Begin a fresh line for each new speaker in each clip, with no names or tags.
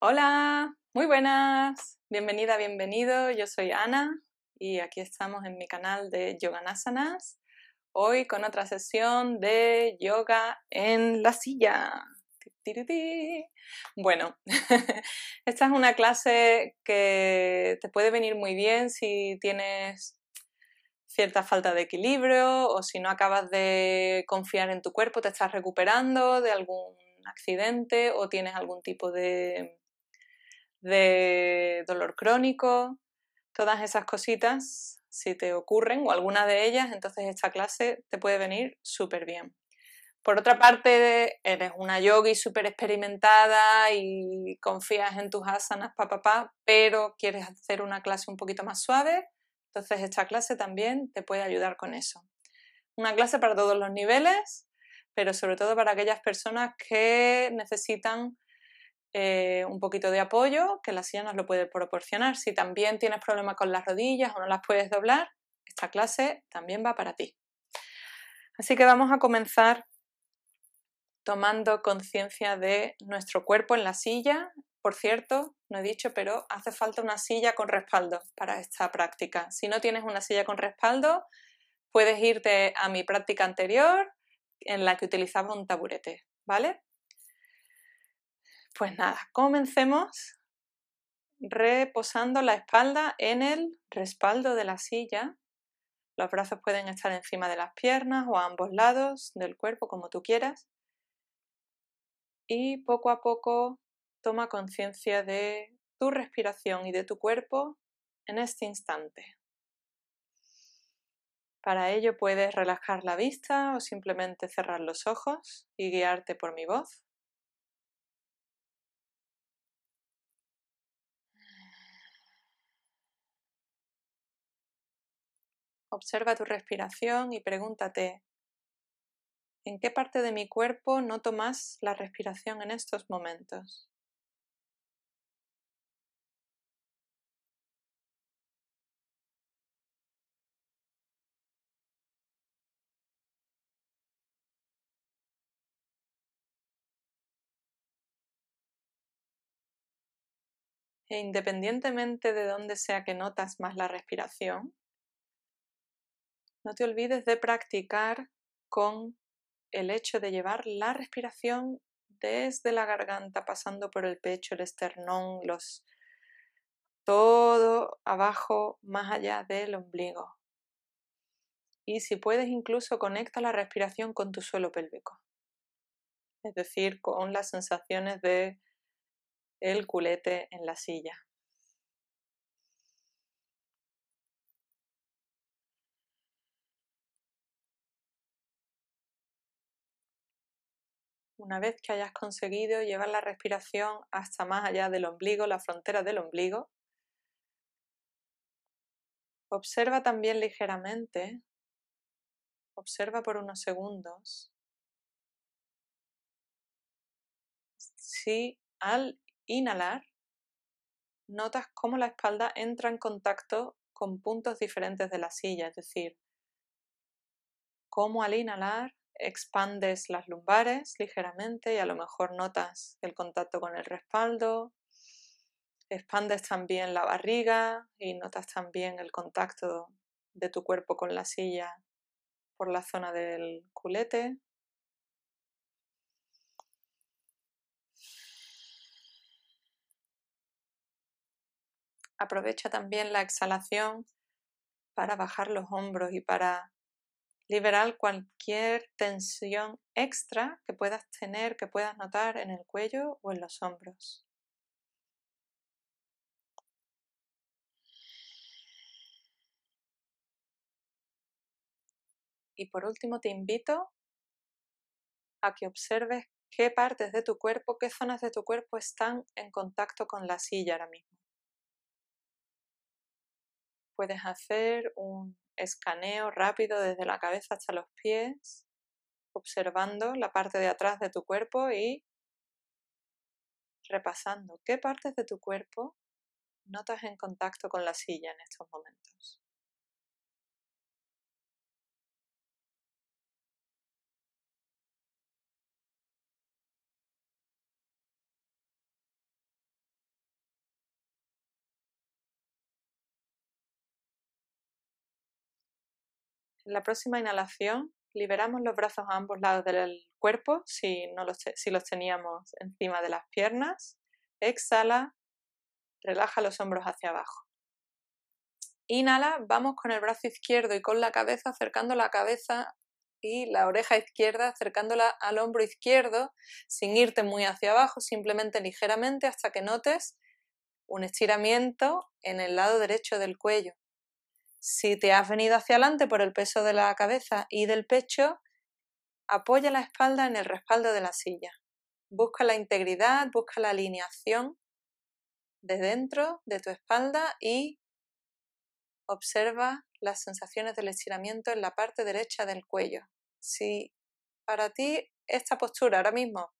Hola, muy buenas, bienvenida, bienvenido. Yo soy Ana y aquí estamos en mi canal de Yoganasanas. Hoy con otra sesión de yoga en la silla. Bueno, esta es una clase que te puede venir muy bien si tienes cierta falta de equilibrio o si no acabas de confiar en tu cuerpo, te estás recuperando de algún accidente o tienes algún tipo de de dolor crónico, todas esas cositas, si te ocurren o alguna de ellas, entonces esta clase te puede venir súper bien. Por otra parte, eres una yogi súper experimentada y confías en tus asanas, papá pa, pero quieres hacer una clase un poquito más suave, entonces esta clase también te puede ayudar con eso. Una clase para todos los niveles, pero sobre todo para aquellas personas que necesitan eh, un poquito de apoyo que la silla nos lo puede proporcionar. Si también tienes problemas con las rodillas o no las puedes doblar, esta clase también va para ti. Así que vamos a comenzar tomando conciencia de nuestro cuerpo en la silla. Por cierto, no he dicho, pero hace falta una silla con respaldo para esta práctica. Si no tienes una silla con respaldo, puedes irte a mi práctica anterior en la que utilizaba un taburete, ¿vale? Pues nada, comencemos reposando la espalda en el respaldo de la silla. Los brazos pueden estar encima de las piernas o a ambos lados del cuerpo, como tú quieras. Y poco a poco toma conciencia de tu respiración y de tu cuerpo en este instante. Para ello puedes relajar la vista o simplemente cerrar los ojos y guiarte por mi voz. Observa tu respiración y pregúntate, ¿en qué parte de mi cuerpo noto más la respiración en estos momentos? E independientemente de dónde sea que notas más la respiración, no te olvides de practicar con el hecho de llevar la respiración desde la garganta, pasando por el pecho, el esternón, los todo abajo, más allá del ombligo. Y si puedes, incluso conecta la respiración con tu suelo pélvico. Es decir, con las sensaciones de el culete en la silla. Una vez que hayas conseguido llevar la respiración hasta más allá del ombligo, la frontera del ombligo, observa también ligeramente, observa por unos
segundos, si
al inhalar notas cómo la espalda entra en contacto con puntos diferentes de la silla, es decir, cómo al inhalar expandes las lumbares ligeramente y a lo mejor notas el contacto con el respaldo. Expandes también la barriga y notas también el contacto de tu cuerpo con la silla por la zona del culete. Aprovecha también la exhalación para bajar los hombros y para liberar cualquier tensión extra que puedas tener, que puedas notar en el cuello o en los hombros.
Y por último te invito a que observes qué partes de tu cuerpo, qué zonas de tu cuerpo
están en contacto con la silla ahora mismo. Puedes hacer un escaneo rápido desde la cabeza hasta los pies, observando la parte de atrás de tu cuerpo y repasando qué partes de tu cuerpo notas en contacto con la silla en estos
momentos.
En la próxima inhalación liberamos los brazos a ambos lados del cuerpo si, los, si los teníamos encima de las piernas. Exhala, relaja los hombros hacia abajo. Inhala, vamos con el brazo izquierdo y con la cabeza, acercando la cabeza y la oreja izquierda, acercándola al hombro izquierdo, sin irte muy hacia abajo, simplemente ligeramente hasta que notes un estiramiento en el lado derecho del cuello. Si te has venido hacia adelante por el peso de la cabeza y del pecho, apoya la espalda en el respaldo de la silla. Busca la integridad, busca la alineación de dentro de tu espalda y observa las sensaciones del estiramiento en la parte derecha del cuello. Si para ti esta postura ahora mismo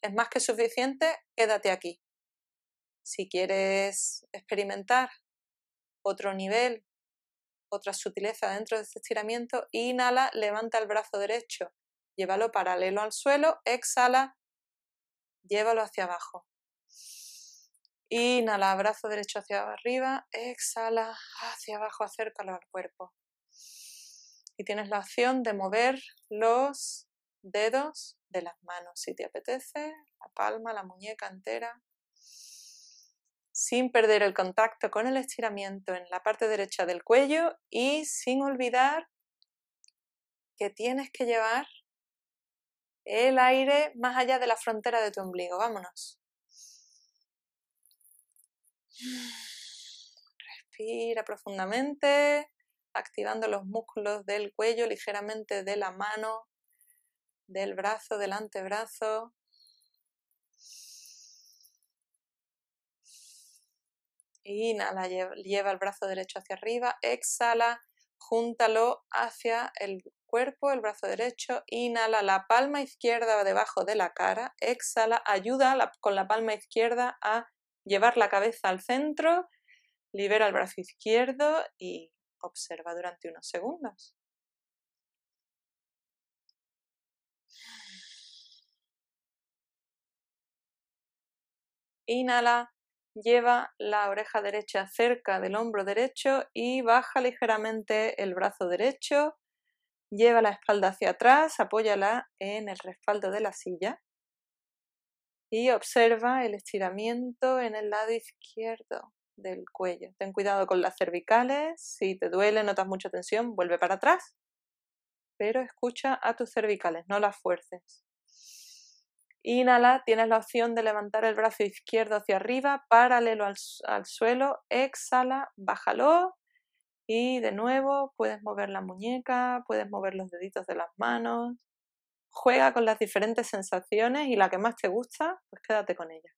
es más que suficiente, quédate aquí. Si quieres experimentar otro nivel otra sutileza dentro de este estiramiento, inhala, levanta el brazo derecho, llévalo paralelo al suelo, exhala, llévalo hacia abajo. Inhala, brazo derecho hacia arriba, exhala, hacia abajo, acércalo al cuerpo. Y tienes la opción de mover los dedos de las manos, si te apetece, la palma, la muñeca entera sin perder el contacto con el estiramiento en la parte derecha del cuello y sin olvidar que tienes que llevar el aire más allá de la frontera de tu ombligo. Vámonos. Respira profundamente, activando los músculos del cuello ligeramente de la mano, del brazo, del antebrazo, Inhala, lleva el brazo derecho hacia arriba. Exhala, júntalo hacia el cuerpo, el brazo derecho. Inhala, la palma izquierda debajo de la cara. Exhala, ayuda con la palma izquierda a llevar la cabeza al centro. Libera el brazo izquierdo y observa durante unos segundos. Inhala, lleva la oreja derecha cerca del hombro derecho y baja ligeramente el brazo derecho, lleva la espalda hacia atrás, apóyala en el respaldo de la silla y observa el estiramiento en el lado izquierdo del cuello. Ten cuidado con las cervicales, si te duele, notas mucha tensión, vuelve para atrás, pero escucha a tus cervicales, no las fuerces. Inhala, tienes la opción de levantar el brazo izquierdo hacia arriba, paralelo al, suelo, exhala, bájalo y de nuevo puedes mover la muñeca, puedes mover los deditos de las manos, juega con las diferentes sensaciones y la que más te gusta, pues quédate con ella.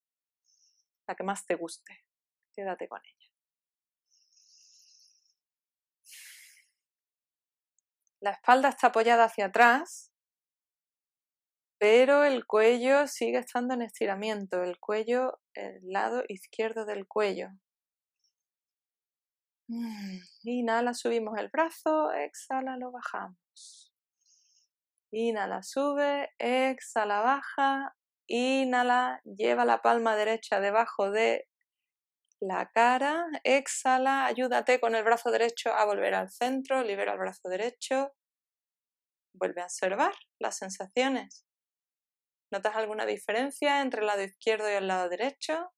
La que más te guste, quédate con ella. La espalda está apoyada hacia atrás, pero el cuello sigue estando en estiramiento, el cuello, el lado izquierdo del cuello. Mm, inhala, subimos el brazo, exhala, lo bajamos. Inhala, sube, exhala, baja, inhala, lleva la palma derecha debajo de la cara, exhala, ayúdate con el brazo derecho a volver al centro, libera el brazo derecho, vuelve a observar las sensaciones. ¿Notas alguna diferencia entre el lado izquierdo y el lado
derecho?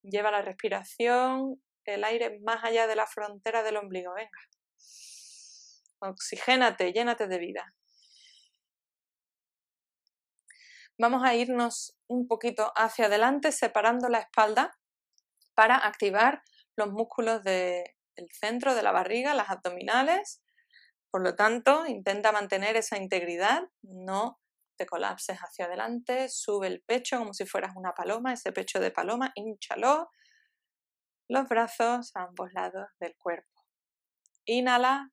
Lleva la respiración,
el aire más allá de la frontera del ombligo.
Venga. Oxigénate, llénate de vida. Vamos a irnos un poquito hacia adelante, separando la espalda para activar los músculos del centro de la barriga, las abdominales, por lo tanto, intenta mantener esa integridad, no te colapses hacia adelante, sube el pecho como si fueras una paloma, ese pecho de paloma, hinchalo, los brazos a ambos lados del cuerpo. Inhala,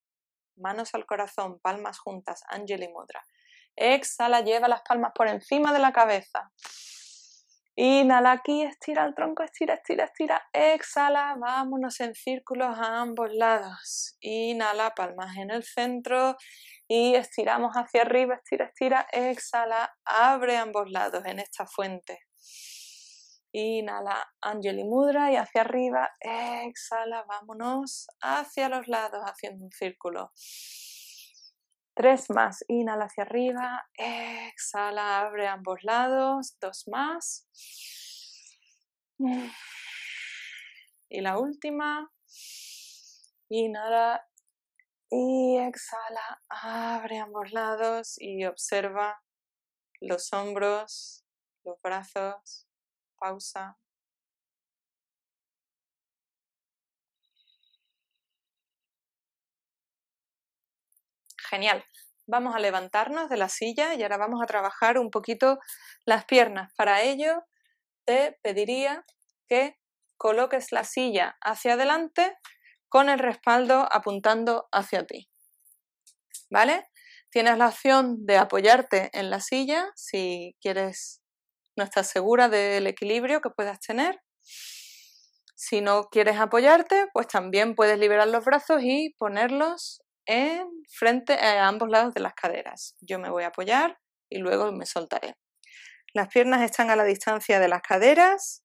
manos al corazón, palmas juntas, y Mudra. Exhala, lleva las palmas por encima de la cabeza. Inhala aquí, estira el tronco, estira, estira, estira. Exhala, vámonos en círculos a ambos lados. Inhala, palmas en el centro y estiramos hacia arriba, estira, estira. Exhala, abre ambos lados en esta fuente. Inhala, y Mudra y hacia arriba. Exhala, vámonos hacia los lados haciendo un círculo. Tres más. Inhala hacia arriba. Exhala, abre ambos lados. Dos más. Y la última. Inhala y exhala. Abre ambos lados y observa los hombros, los brazos. Pausa. genial. Vamos a levantarnos de la silla y ahora vamos a trabajar un poquito las piernas. Para ello, te pediría que coloques la silla hacia adelante con el respaldo apuntando hacia ti. ¿Vale? Tienes la opción de apoyarte en la silla si quieres, no estás segura del equilibrio que puedas tener. Si no quieres apoyarte, pues también puedes liberar los brazos y ponerlos en frente eh, a ambos lados de las caderas. Yo me voy a apoyar y luego me soltaré. Las piernas están a la distancia de las caderas.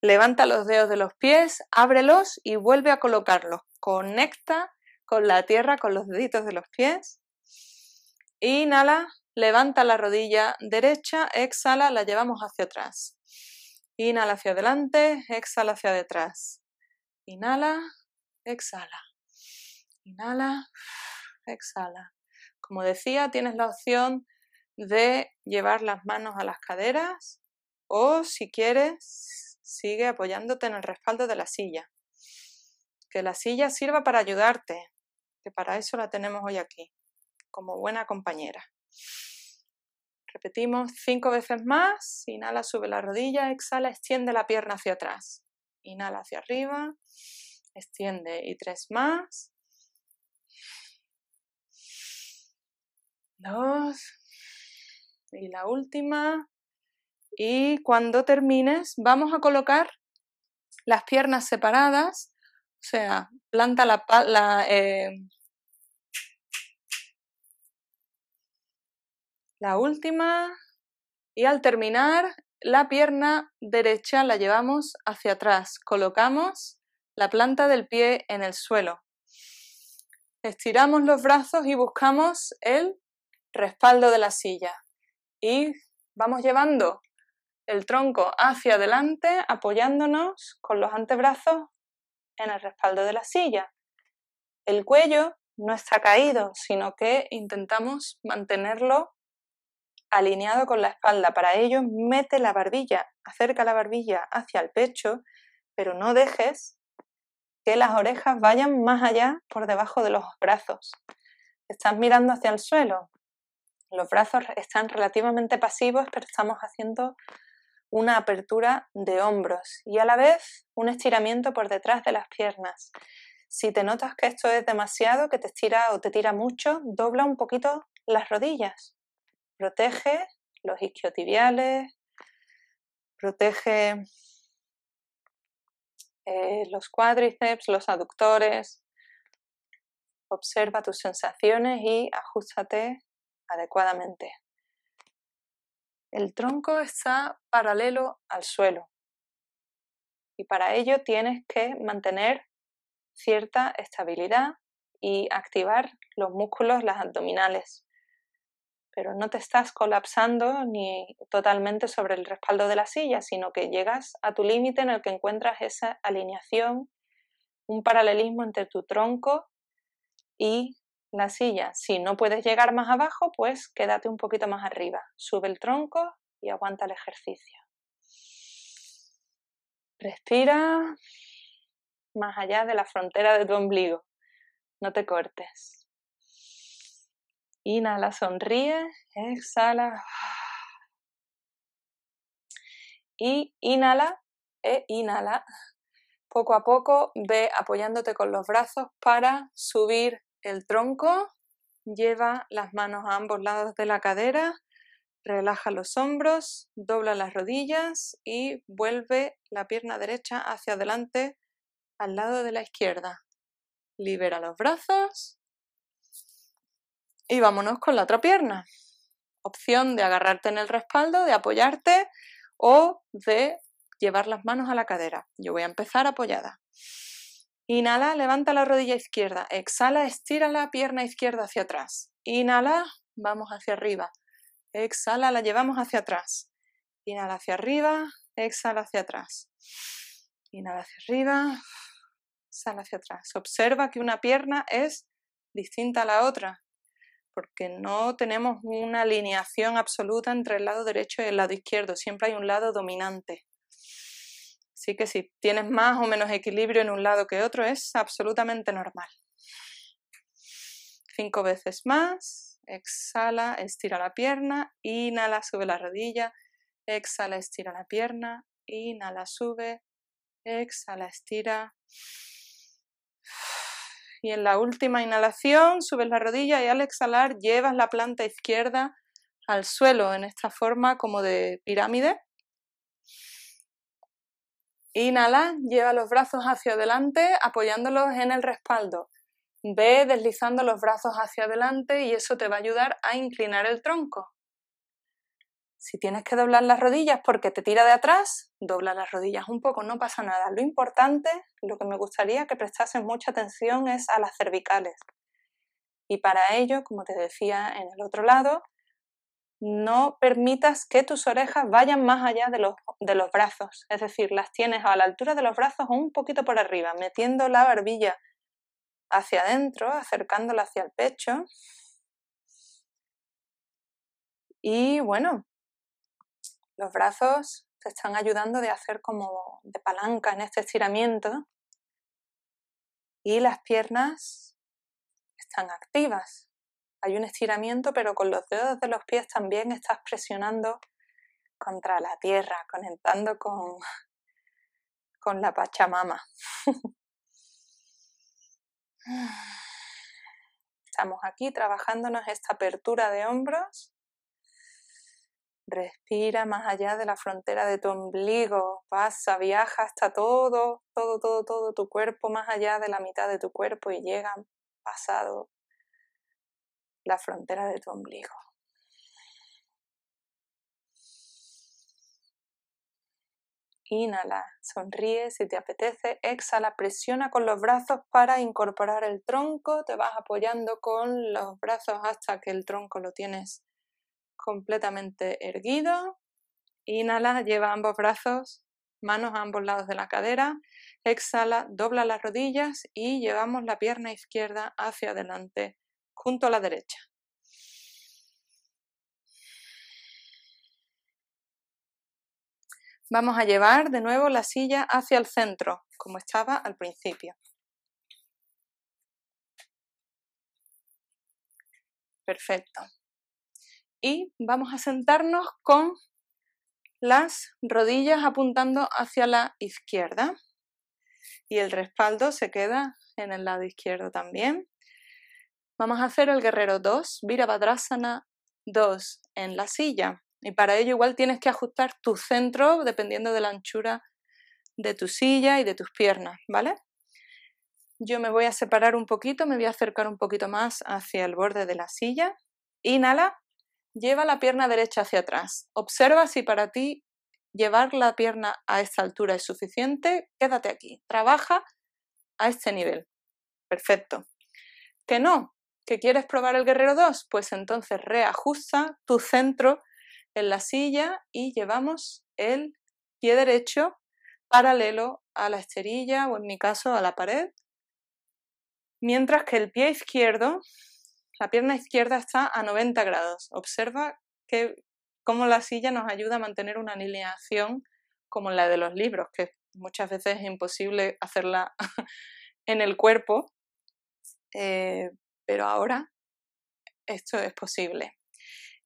Levanta los dedos de los pies, ábrelos y vuelve a colocarlos. Conecta con la tierra, con los deditos de los pies. Inhala, levanta la rodilla derecha, exhala, la llevamos hacia atrás. Inhala hacia adelante, exhala hacia detrás. Inhala, exhala. Inhala, exhala. Como decía, tienes la opción de llevar las manos a las caderas o si quieres, sigue apoyándote en el respaldo de la silla. Que la silla sirva para ayudarte, que para eso la tenemos hoy aquí, como buena compañera. Repetimos cinco veces más. Inhala, sube la rodilla, exhala, extiende la pierna hacia atrás. Inhala hacia arriba, extiende y tres más. dos y la última. Y cuando termines, vamos a colocar las piernas separadas, o sea, planta la, eh, la última y al terminar la pierna derecha la llevamos hacia atrás, colocamos la planta del pie en el suelo, estiramos los brazos y buscamos el respaldo de la silla y vamos llevando el tronco hacia adelante apoyándonos con los antebrazos en el respaldo de la silla. El cuello no está caído, sino que intentamos mantenerlo alineado con la espalda. Para ello, mete la barbilla, acerca la barbilla hacia el pecho, pero no dejes que las orejas vayan más allá por debajo de los brazos. Estás mirando hacia el suelo, los brazos están relativamente pasivos, pero estamos haciendo una apertura de hombros y a la vez un estiramiento por detrás de las piernas. Si te notas que esto es demasiado, que te estira o te tira mucho, dobla un poquito las rodillas. Protege los isquiotibiales, protege eh, los cuádriceps, los aductores. Observa tus sensaciones y ajustate adecuadamente. El tronco está paralelo al suelo y para ello tienes que mantener cierta estabilidad y activar los músculos, las abdominales. Pero no te estás colapsando ni totalmente sobre el respaldo de la silla, sino que llegas a tu límite en el que encuentras esa alineación, un paralelismo entre tu tronco y la silla. Si no puedes llegar más abajo, pues quédate un poquito más arriba. Sube el tronco y aguanta el ejercicio. Respira más allá de la frontera de tu ombligo. No te cortes. Inhala, sonríe, exhala. Y inhala e inhala. Poco a poco ve apoyándote con los brazos para subir el tronco, lleva las manos a ambos lados de la cadera, relaja los hombros, dobla las rodillas y vuelve la pierna derecha hacia adelante al lado de la izquierda. Libera los brazos y vámonos con la otra pierna. Opción de agarrarte en el respaldo, de apoyarte o de llevar las manos a la cadera. Yo voy a empezar apoyada. Inhala, levanta la rodilla izquierda. Exhala, estira la pierna izquierda hacia atrás. Inhala, vamos hacia arriba. Exhala, la llevamos hacia atrás. Inhala hacia arriba, exhala hacia atrás. Inhala hacia arriba, exhala hacia atrás. Observa que una pierna es distinta a la otra, porque no tenemos una alineación absoluta entre el lado derecho y el lado izquierdo. Siempre hay un lado dominante. Así que si tienes más o menos equilibrio en un lado que otro, es absolutamente normal. Cinco veces más. Exhala, estira la pierna. Inhala, sube la rodilla. Exhala, estira la pierna. Inhala, sube. Exhala, estira. Y en la última inhalación, subes la rodilla y al exhalar llevas la planta izquierda al suelo en esta forma como de pirámide Inhala, lleva los brazos hacia adelante apoyándolos en el respaldo. Ve deslizando los brazos hacia adelante y eso te va a ayudar a inclinar el tronco. Si tienes que doblar las rodillas porque te tira de atrás, dobla las rodillas un poco, no pasa nada. Lo importante, lo que me gustaría que prestasen mucha atención es a las cervicales. Y para ello, como te decía en el otro lado, no permitas que tus orejas vayan más allá de los, brazos, es decir, las tienes a la altura de los brazos o un poquito por arriba, metiendo la barbilla hacia adentro, acercándola hacia el pecho. Y bueno, los brazos te están ayudando de hacer como de palanca en este estiramiento. Y las piernas están activas, hay un estiramiento, pero con los dedos de los pies también estás presionando contra la tierra, conectando con, la Pachamama. Estamos aquí trabajándonos esta apertura de hombros. Respira más allá de la frontera de tu ombligo, pasa, viaja hasta todo, todo, todo, todo tu cuerpo, más allá de la mitad de tu cuerpo y llega pasado la frontera de tu ombligo. Inhala, sonríe si te apetece, exhala, presiona con los brazos para incorporar el tronco, te vas apoyando con los brazos hasta que el tronco lo tienes completamente erguido. Inhala, lleva ambos brazos, manos a ambos lados de la cadera, exhala, dobla las rodillas y llevamos la pierna izquierda hacia adelante junto a la derecha. Vamos a llevar de nuevo la silla hacia el centro, como estaba al principio. Perfecto. Y vamos a sentarnos con las rodillas apuntando hacia la izquierda y el respaldo se queda en el lado izquierdo también. Vamos a hacer el guerrero 2, Virabhadrasana 2, en la silla. Y para ello igual tienes que ajustar tu centro dependiendo de la anchura de tu silla y de tus piernas, ¿vale? Yo me voy a separar un poquito, me voy a acercar un poquito más hacia el borde de la silla. Inhala, lleva la pierna derecha hacia atrás. Observa si para ti llevar la pierna a esta altura es suficiente. Quédate aquí, trabaja a este nivel. Perfecto. Que no, ¿Que quieres probar el Guerrero 2? Pues entonces reajusta tu centro en la silla y llevamos el pie derecho paralelo a la esterilla o en mi caso a la pared, mientras que el pie izquierdo, la pierna izquierda está a 90 grados. Observa que, cómo la silla nos ayuda a mantener una alineación como la de los libros, que muchas veces es imposible hacerla en el cuerpo, eh, pero ahora esto es posible.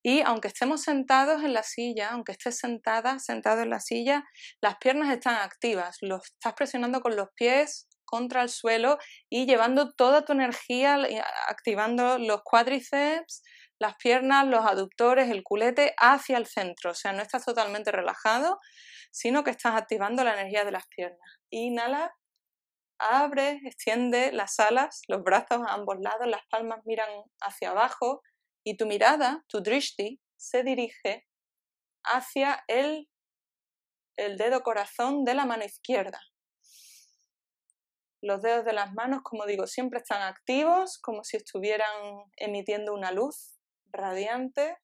Y aunque estemos sentados en la silla, aunque estés sentada, sentado en la silla, las piernas están activas, estás presionando con los pies contra el suelo y llevando toda tu energía, activando los cuádriceps, las piernas, los aductores, el culete hacia el centro. O sea, no estás totalmente relajado, sino que estás activando la energía de las piernas. Inhala abre, extiende las alas, los brazos a ambos lados, las palmas miran hacia abajo y tu mirada, tu drishti, se dirige hacia el, el dedo corazón de la mano izquierda. Los dedos de las manos, como digo, siempre están activos, como si estuvieran emitiendo una luz radiante.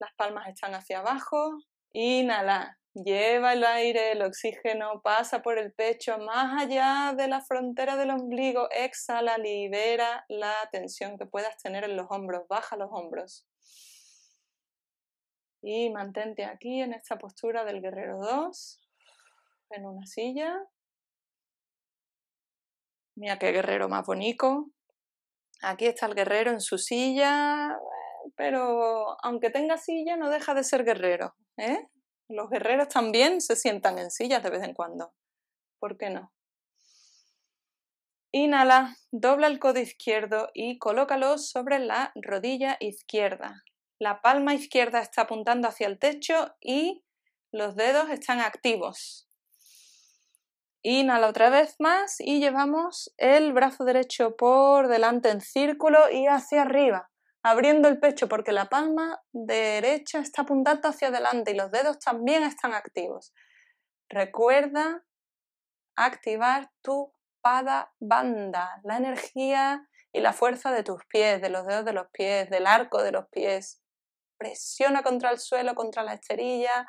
Las palmas están hacia abajo. Inhala lleva el aire, el oxígeno pasa por el pecho más allá de la frontera del ombligo, exhala, libera la tensión que puedas tener en los hombros, baja los hombros. Y mantente aquí en esta postura del guerrero 2, en una silla. Mira qué guerrero más bonito. Aquí está el guerrero en su silla, pero aunque tenga silla no deja de ser guerrero. ¿eh? los guerreros también se sientan en sillas de vez en cuando. ¿Por qué no? Inhala, dobla el codo izquierdo y colócalo sobre la rodilla izquierda. La palma izquierda está apuntando hacia el techo y los dedos están activos. Inhala otra vez más y llevamos el brazo derecho por delante en círculo y hacia arriba abriendo el pecho porque la palma derecha está apuntando hacia adelante y los dedos también están activos. Recuerda activar tu pada banda, la energía y la fuerza de tus pies, de los dedos de los pies, del arco de los pies. Presiona contra el suelo, contra la esterilla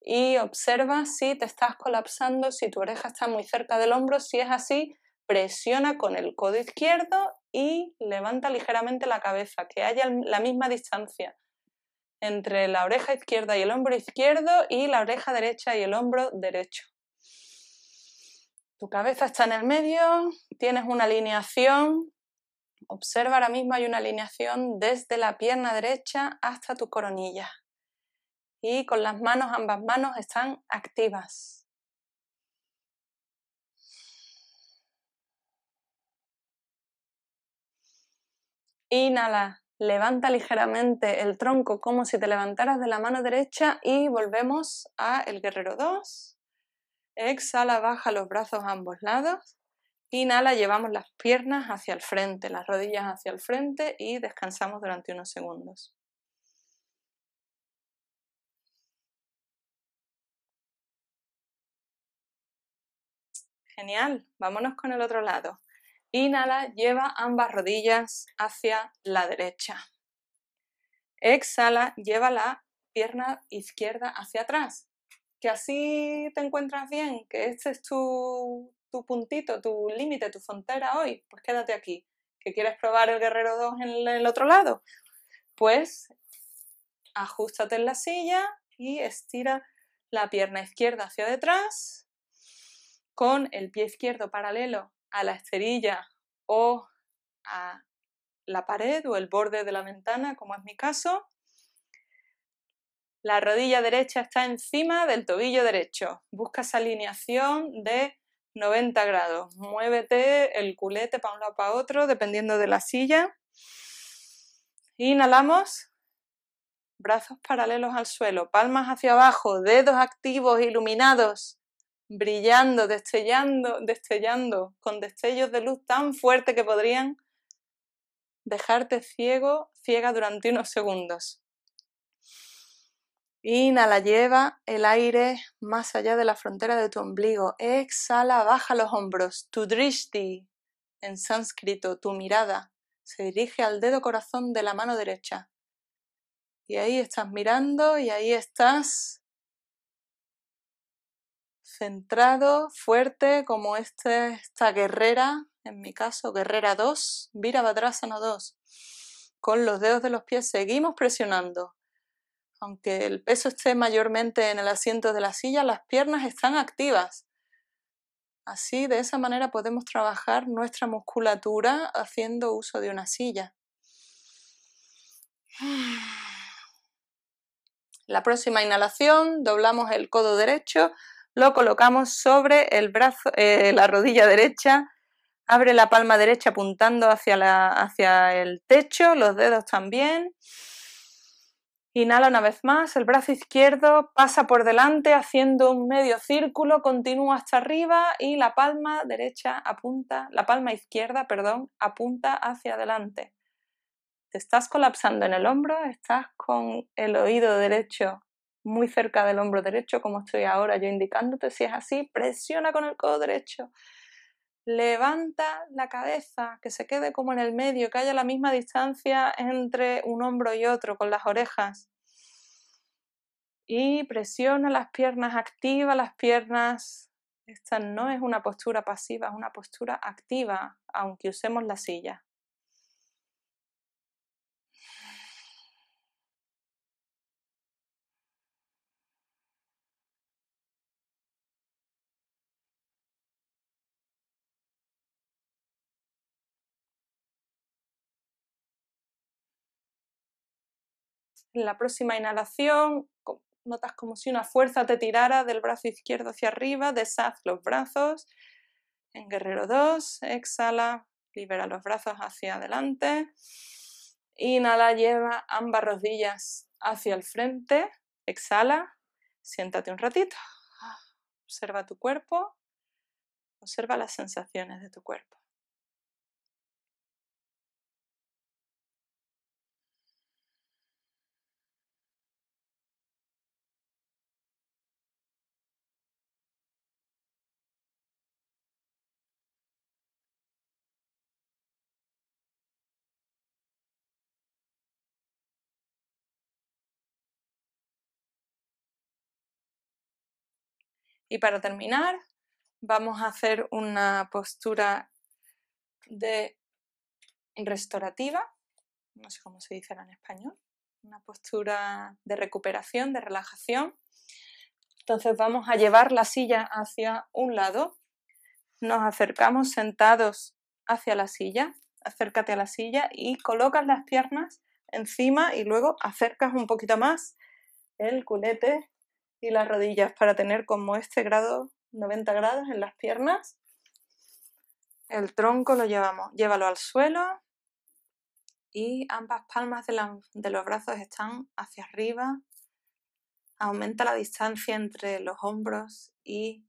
y observa si te estás colapsando, si tu oreja está muy cerca del hombro. Si es así, presiona con el codo izquierdo y levanta ligeramente la cabeza, que haya la misma distancia entre la oreja izquierda y el hombro izquierdo y la oreja derecha y el hombro derecho. Tu cabeza está en el medio, tienes una alineación. Observa ahora mismo hay una alineación desde la pierna derecha hasta tu coronilla. Y con las manos, ambas manos están activas. Inhala, levanta ligeramente el tronco como si te levantaras de la mano derecha y volvemos a el guerrero 2. Exhala, baja los brazos a ambos lados. Inhala, llevamos las piernas hacia el frente, las rodillas hacia el frente y descansamos durante unos segundos. Genial, vámonos con el otro lado. Inhala, lleva ambas rodillas hacia la derecha. Exhala, lleva la pierna izquierda hacia atrás. Que así te encuentras bien, que este es tu, puntito, tu límite, tu frontera hoy. Pues quédate aquí. ¿Que quieres probar el guerrero 2 en el otro lado? Pues ajustate en la silla y estira la pierna izquierda hacia detrás con el pie izquierdo paralelo a la esterilla o a la pared o el borde de la ventana, como es mi caso. La rodilla derecha está encima del tobillo derecho. Busca esa alineación de 90 grados. Muévete el culete para un lado para otro, dependiendo de la silla. Inhalamos. Brazos paralelos al suelo, palmas hacia abajo, dedos activos, iluminados brillando, destellando, destellando, con destellos de luz tan fuerte que podrían dejarte ciego, ciega durante unos segundos. Inhala, lleva el aire más allá de la frontera de tu ombligo. Exhala, baja los hombros. Tu drishti, en sánscrito, tu mirada, se dirige al dedo corazón de la mano derecha. Y ahí estás mirando y ahí estás centrado, fuerte, como este, esta guerrera, en mi caso, guerrera 2, Virabhadrasana 2. Con los dedos de los pies seguimos presionando. Aunque el peso esté mayormente en el asiento de la silla, las piernas están activas. Así, de esa manera podemos trabajar nuestra musculatura haciendo uso de una silla. La próxima inhalación, doblamos el codo derecho, lo colocamos sobre el brazo, eh, la rodilla derecha, abre la palma derecha apuntando hacia, hacia el techo, los dedos también. Inhala una vez más, el brazo izquierdo pasa por delante haciendo un medio círculo, continúa hasta arriba y la palma derecha apunta, la palma izquierda, perdón, apunta hacia adelante. Te estás colapsando en el hombro, estás con el oído derecho muy cerca del hombro derecho, como estoy ahora yo indicándote. Si es así, presiona con el codo derecho. Levanta la cabeza, que se quede como en el medio, que haya la misma distancia entre un hombro y otro, con las orejas. Y presiona las piernas, activa las piernas. Esta no es una postura pasiva, es una postura activa, aunque usemos la silla. en la próxima inhalación notas como si una fuerza te tirara del brazo izquierdo hacia arriba, deshaz los brazos. En guerrero 2, exhala, libera los brazos hacia adelante. Inhala, lleva ambas rodillas hacia el frente. Exhala, siéntate un ratito. Observa tu cuerpo, observa las sensaciones de tu cuerpo.
Y para terminar,
vamos a hacer una postura de restaurativa, no sé cómo se dice en español, una postura de recuperación, de relajación. Entonces vamos a llevar la silla hacia un lado, nos acercamos sentados hacia la silla, acércate a la silla y colocas las piernas encima y luego acercas un poquito más el culete y las rodillas para tener como este grado 90 grados en las piernas. El tronco lo llevamos, llévalo al suelo y ambas palmas de, los brazos están hacia arriba. Aumenta la distancia entre los hombros y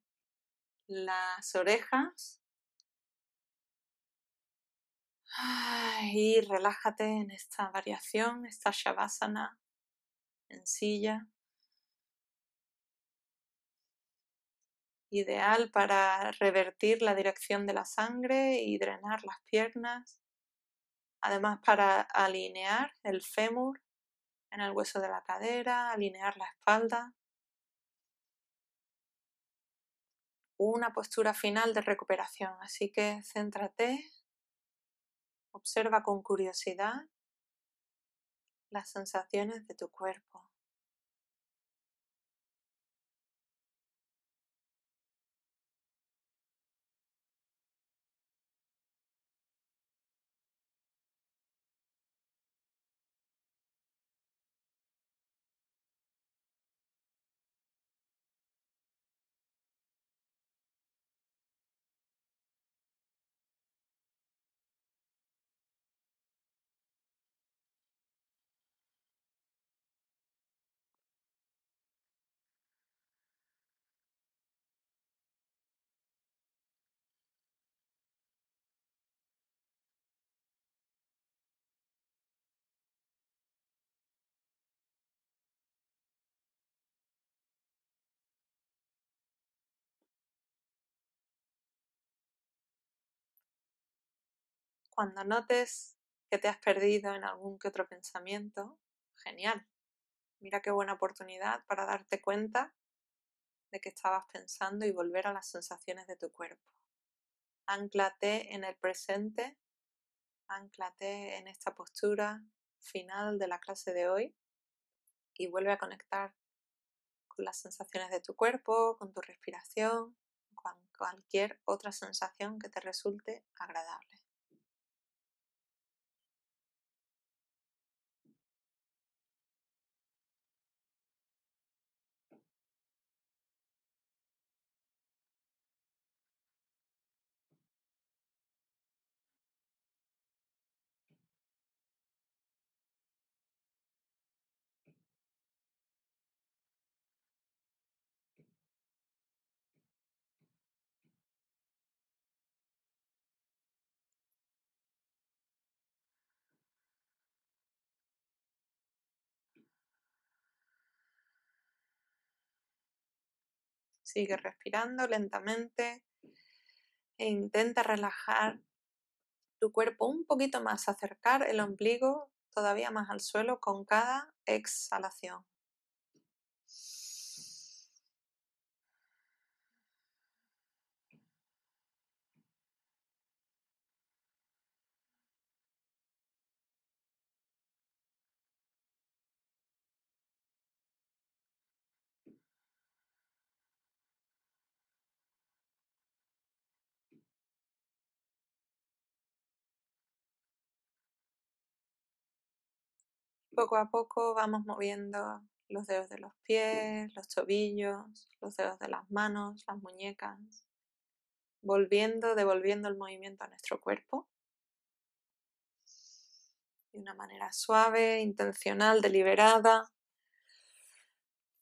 las orejas. Y relájate en esta variación, esta shavasana en silla. ideal para revertir la dirección de la sangre y drenar las piernas. Además para alinear el fémur en el hueso de la cadera, alinear la espalda. Una postura final de recuperación, así que céntrate, observa con curiosidad las sensaciones de tu cuerpo.
cuando notes
que te has perdido en algún que otro pensamiento, genial. Mira qué buena oportunidad para darte cuenta de que estabas pensando y volver a las sensaciones de tu cuerpo. Ánclate en el presente, anclate en esta postura final de la clase de hoy y vuelve a conectar con las sensaciones de tu cuerpo, con tu respiración, con cualquier otra sensación que te resulte agradable. Sigue respirando lentamente e intenta relajar tu cuerpo un poquito más, acercar el ombligo todavía más al suelo con cada exhalación. Poco a poco vamos moviendo los dedos de los pies, los tobillos, los dedos de las manos, las muñecas, volviendo, devolviendo el movimiento a nuestro cuerpo de una manera suave, intencional, deliberada.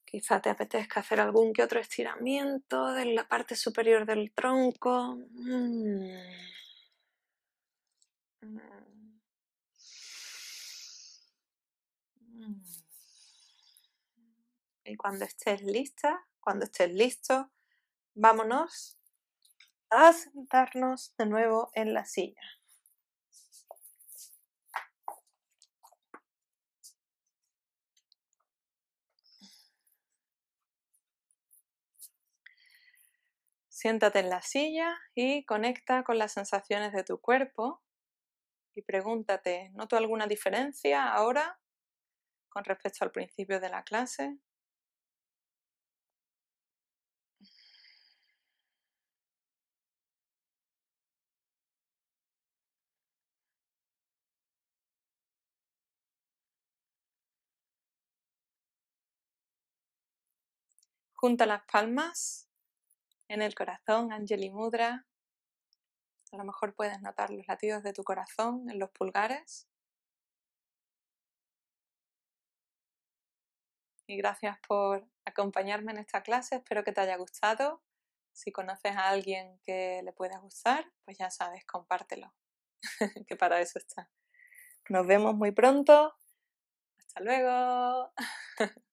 Quizá te apetezca hacer algún que otro estiramiento de la parte superior del tronco. Mm. Mm. Y cuando estés lista, cuando estés listo, vámonos a sentarnos de nuevo en la silla. Siéntate en la silla y conecta con las sensaciones de tu cuerpo y pregúntate, ¿noto alguna diferencia ahora con respecto al principio de la clase. Junta las palmas en el corazón, y Mudra. A lo mejor puedes notar los latidos de tu corazón en los pulgares. y gracias por acompañarme en esta clase. Espero que te haya gustado. Si conoces a alguien que le pueda gustar, pues ya sabes, compártelo, que para eso está. Nos vemos muy pronto. Hasta luego.